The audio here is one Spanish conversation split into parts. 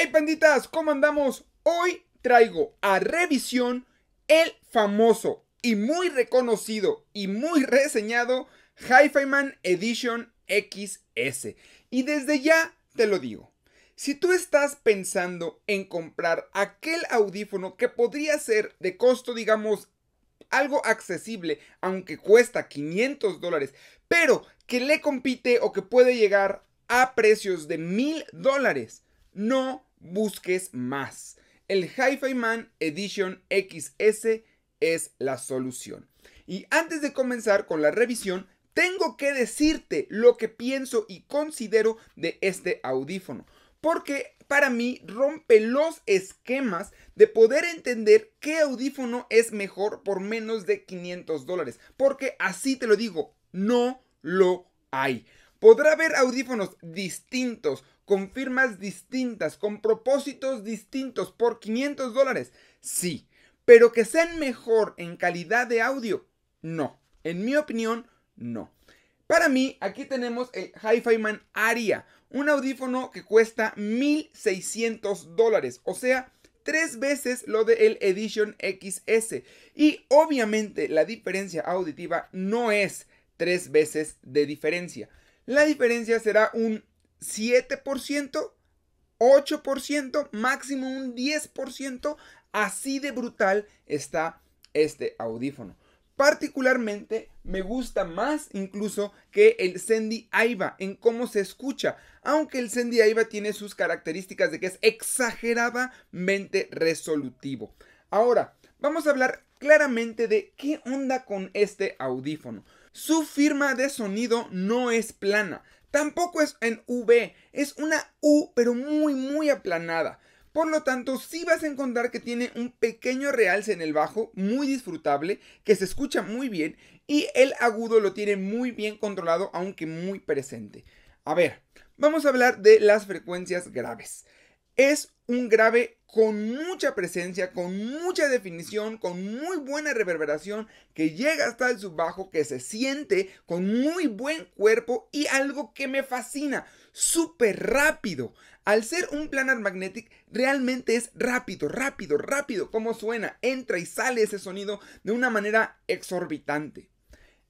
Hey panditas, ¿cómo andamos? Hoy traigo a revisión el famoso y muy reconocido y muy reseñado Hi-Fi Man Edition XS. Y desde ya te lo digo. Si tú estás pensando en comprar aquel audífono que podría ser de costo, digamos, algo accesible, aunque cuesta 500 dólares, pero que le compite o que puede llegar a precios de 1000 dólares, no busques más. El Hi-Fi Man Edition XS es la solución. Y antes de comenzar con la revisión, tengo que decirte lo que pienso y considero de este audífono. Porque para mí rompe los esquemas de poder entender qué audífono es mejor por menos de 500 dólares. Porque así te lo digo, no lo hay. Podrá haber audífonos distintos con firmas distintas, con propósitos distintos, por 500 dólares, sí, pero que sean mejor en calidad de audio, no, en mi opinión, no. Para mí, aquí tenemos el Hi-Fi Man Aria, un audífono que cuesta 1.600 dólares, o sea, tres veces lo del Edition XS. Y obviamente la diferencia auditiva no es tres veces de diferencia. La diferencia será un 7%, 8%, máximo un 10%. Así de brutal está este audífono. Particularmente me gusta más incluso que el Sendy Aiva en cómo se escucha, aunque el Sendy Aiva tiene sus características de que es exageradamente resolutivo. Ahora, vamos a hablar claramente de qué onda con este audífono. Su firma de sonido no es plana, Tampoco es en V, es una U pero muy muy aplanada. Por lo tanto, sí vas a encontrar que tiene un pequeño realce en el bajo, muy disfrutable, que se escucha muy bien y el agudo lo tiene muy bien controlado, aunque muy presente. A ver, vamos a hablar de las frecuencias graves. Es un grave con mucha presencia, con mucha definición, con muy buena reverberación, que llega hasta el subbajo, que se siente con muy buen cuerpo y algo que me fascina, súper rápido. Al ser un planar magnetic, realmente es rápido, rápido, rápido como suena, entra y sale ese sonido de una manera exorbitante.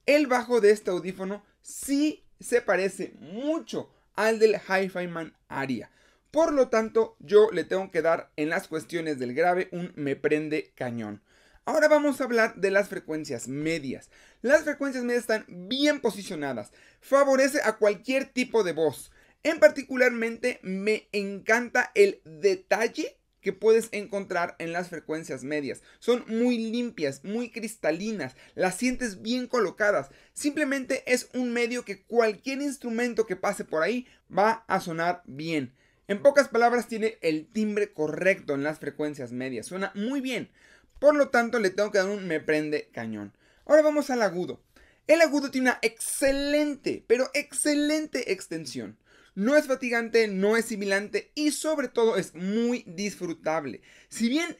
El bajo de este audífono sí se parece mucho al del Hi-Fi Man Aria. Por lo tanto, yo le tengo que dar en las cuestiones del grave un me prende cañón. Ahora vamos a hablar de las frecuencias medias. Las frecuencias medias están bien posicionadas. Favorece a cualquier tipo de voz. En particularmente me encanta el detalle que puedes encontrar en las frecuencias medias. Son muy limpias, muy cristalinas, las sientes bien colocadas. Simplemente es un medio que cualquier instrumento que pase por ahí va a sonar bien. En pocas palabras, tiene el timbre correcto en las frecuencias medias. Suena muy bien. Por lo tanto, le tengo que dar un me prende cañón. Ahora vamos al agudo. El agudo tiene una excelente, pero excelente extensión. No es fatigante, no es similante y sobre todo es muy disfrutable. Si bien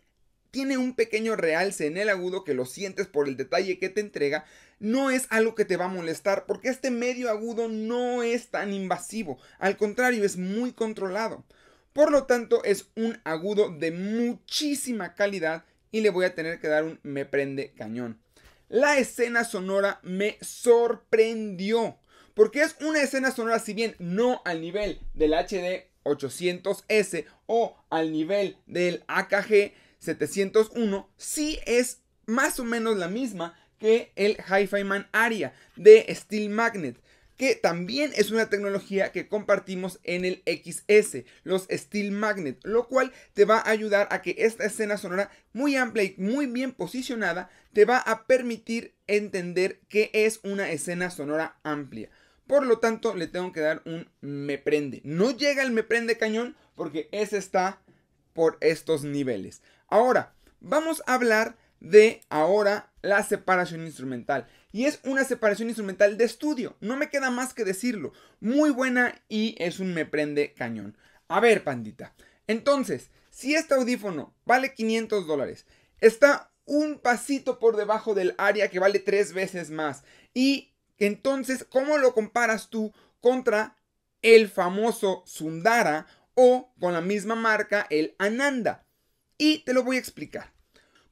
tiene un pequeño realce en el agudo que lo sientes por el detalle que te entrega, no es algo que te va a molestar porque este medio agudo no es tan invasivo, al contrario es muy controlado. Por lo tanto es un agudo de muchísima calidad y le voy a tener que dar un me prende cañón. La escena sonora me sorprendió porque es una escena sonora si bien no al nivel del HD 800S o al nivel del AKG 701, sí es más o menos la misma que el Hi-Fi Man Aria de Steel Magnet que también es una tecnología que compartimos en el XS, los Steel Magnet, lo cual te va a ayudar a que esta escena sonora muy amplia y muy bien posicionada te va a permitir entender que es una escena sonora amplia. Por lo tanto, le tengo que dar un me prende. No llega el me prende cañón porque ese está por estos niveles. Ahora, vamos a hablar de ahora la separación instrumental. Y es una separación instrumental de estudio, no me queda más que decirlo. Muy buena y es un me prende cañón. A ver, pandita. Entonces, si este audífono vale 500 dólares, está un pasito por debajo del área que vale tres veces más. Y entonces, ¿cómo lo comparas tú contra el famoso Sundara o con la misma marca, el Ananda? Y te lo voy a explicar.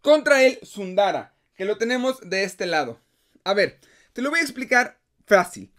Contra el Sundara, que lo tenemos de este lado. A ver, te lo voy a explicar fácil.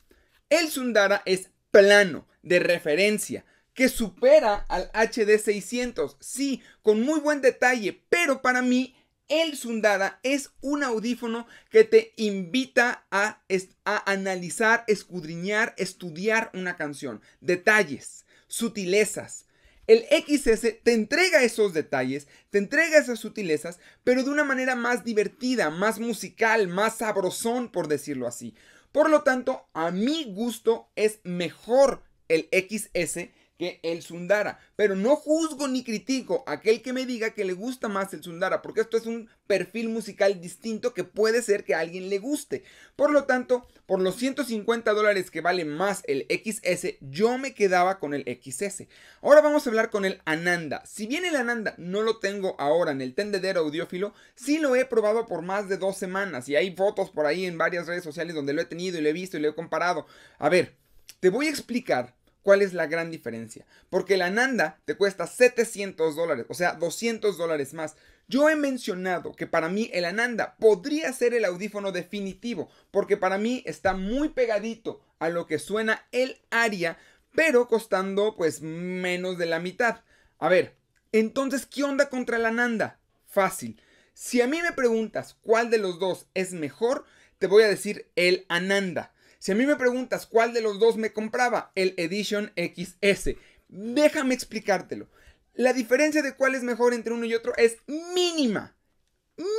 El Sundara es plano, de referencia, que supera al HD600, sí, con muy buen detalle, pero para mí el Sundara es un audífono que te invita a, a, analizar, escudriñar, estudiar una canción. Detalles, sutilezas, el XS te entrega esos detalles, te entrega esas sutilezas, pero de una manera más divertida, más musical, más sabrosón, por decirlo así. Por lo tanto, a mi gusto es mejor el XS que el Sundara. Pero no juzgo ni critico a aquel que me diga que le gusta más el Sundara, porque esto es un perfil musical distinto que puede ser que a alguien le guste. Por lo tanto, por los 150 dólares que vale más el XS, yo me quedaba con el XS. Ahora vamos a hablar con el Ananda. Si bien el Ananda no lo tengo ahora en el tendedero audiófilo, sí lo he probado por más de dos semanas y hay fotos por ahí en varias redes sociales donde lo he tenido y lo he visto y lo he comparado. A ver, te voy a explicar ¿Cuál es la gran diferencia? Porque el Ananda te cuesta 700 dólares, o sea, 200 dólares más. Yo he mencionado que para mí el Ananda podría ser el audífono definitivo, porque para mí está muy pegadito a lo que suena el Aria, pero costando pues menos de la mitad. A ver, entonces, ¿qué onda contra el Ananda? Fácil. Si a mí me preguntas cuál de los dos es mejor, te voy a decir el Ananda. Si a mí me preguntas cuál de los dos me compraba, el Edition XS, déjame explicártelo. La diferencia de cuál es mejor entre uno y otro es mínima.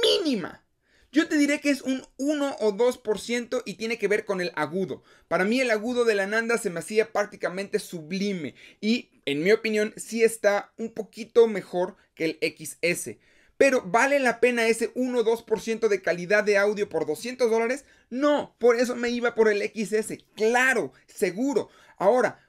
Mínima. Yo te diré que es un 1 o 2% y tiene que ver con el agudo. Para mí el agudo de la Nanda se me hacía prácticamente sublime y en mi opinión sí está un poquito mejor que el XS. Pero ¿vale la pena ese 1-2% de calidad de audio por 200 dólares? No, por eso me iba por el XS. Claro, seguro. Ahora,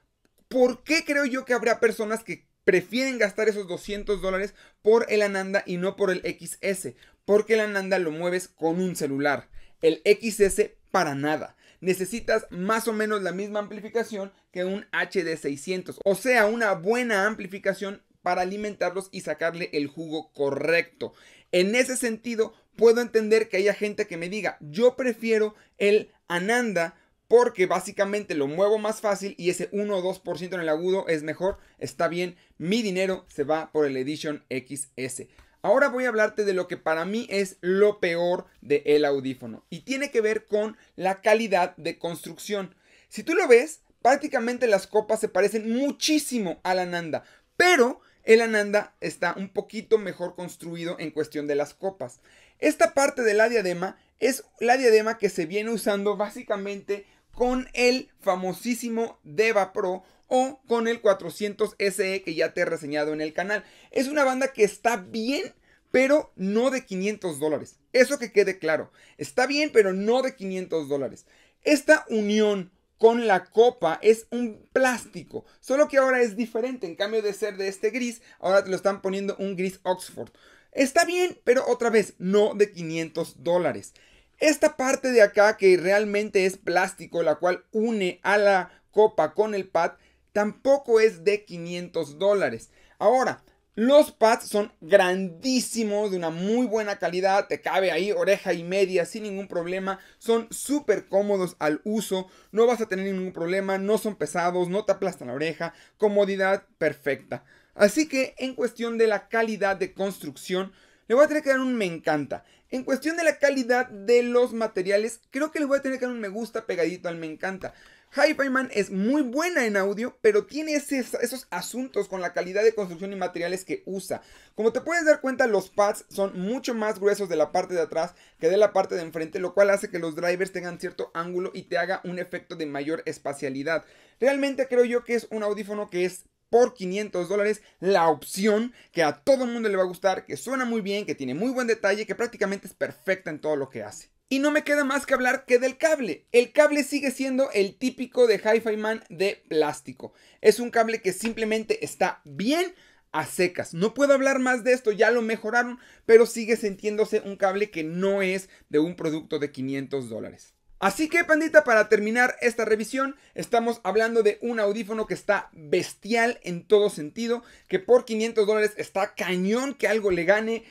¿por qué creo yo que habrá personas que prefieren gastar esos 200 dólares por el Ananda y no por el XS? Porque el Ananda lo mueves con un celular. El XS para nada necesitas más o menos la misma amplificación que un HD600, o sea, una buena amplificación para alimentarlos y sacarle el jugo correcto. En ese sentido, puedo entender que haya gente que me diga, yo prefiero el Ananda porque básicamente lo muevo más fácil y ese 1 o 2% en el agudo es mejor, está bien, mi dinero se va por el Edition XS. Ahora voy a hablarte de lo que para mí es lo peor del audífono y tiene que ver con la calidad de construcción. Si tú lo ves, prácticamente las copas se parecen muchísimo a la pero el Ananda está un poquito mejor construido en cuestión de las copas. Esta parte de la diadema es la diadema que se viene usando básicamente con el famosísimo Deva Pro o con el 400 SE que ya te he reseñado en el canal. Es una banda que está bien, pero no de 500 dólares. Eso que quede claro. Está bien, pero no de 500 dólares. Esta unión con la copa es un plástico, solo que ahora es diferente, en cambio de ser de este gris, ahora te lo están poniendo un gris Oxford. Está bien, pero otra vez, no de 500 dólares. Esta parte de acá que realmente es plástico, la cual une a la copa con el pad, tampoco es de 500 dólares. Ahora, los pads son grandísimos, de una muy buena calidad, te cabe ahí oreja y media sin ningún problema, son súper cómodos al uso, no vas a tener ningún problema, no son pesados, no te aplastan la oreja, comodidad perfecta. Así que en cuestión de la calidad de construcción, le voy a tener que dar un me encanta. En cuestión de la calidad de los materiales, creo que le voy a tener que dar un me gusta pegadito al me encanta. Hi-Fi es muy buena en audio, pero tiene esos asuntos con la calidad de construcción y materiales que usa. Como te puedes dar cuenta, los pads son mucho más gruesos de la parte de atrás que de la parte de enfrente, lo cual hace que los drivers tengan cierto ángulo y te haga un efecto de mayor espacialidad. Realmente creo yo que es un audífono que es por 500 dólares la opción que a todo el mundo le va a gustar, que suena muy bien, que tiene muy buen detalle, que prácticamente es perfecta en todo lo que hace. Y no me queda más que hablar que del cable. El cable sigue siendo el típico de Hi-Fi Man de plástico. Es un cable que simplemente está bien a secas. No puedo hablar más de esto, ya lo mejoraron, pero sigue sintiéndose un cable que no es de un producto de 500 dólares. Así que, pandita, para terminar esta revisión, estamos hablando de un audífono que está bestial en todo sentido, que por 500 dólares está cañón que algo le gane,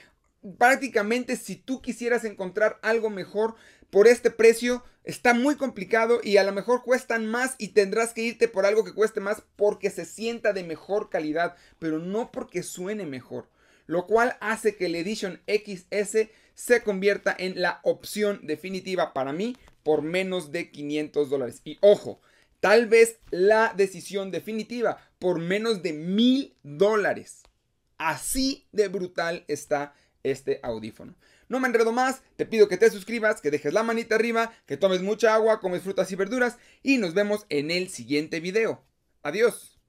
prácticamente si tú quisieras encontrar algo mejor por este precio, está muy complicado y a lo mejor cuestan más y tendrás que irte por algo que cueste más porque se sienta de mejor calidad, pero no porque suene mejor. Lo cual hace que la Edition XS se convierta en la opción definitiva para mí por menos de 500 dólares. Y ojo, tal vez la decisión definitiva por menos de 1000 dólares. Así de brutal está este audífono. No me enredo más, te pido que te suscribas, que dejes la manita arriba, que tomes mucha agua, comes frutas y verduras y nos vemos en el siguiente video. Adiós.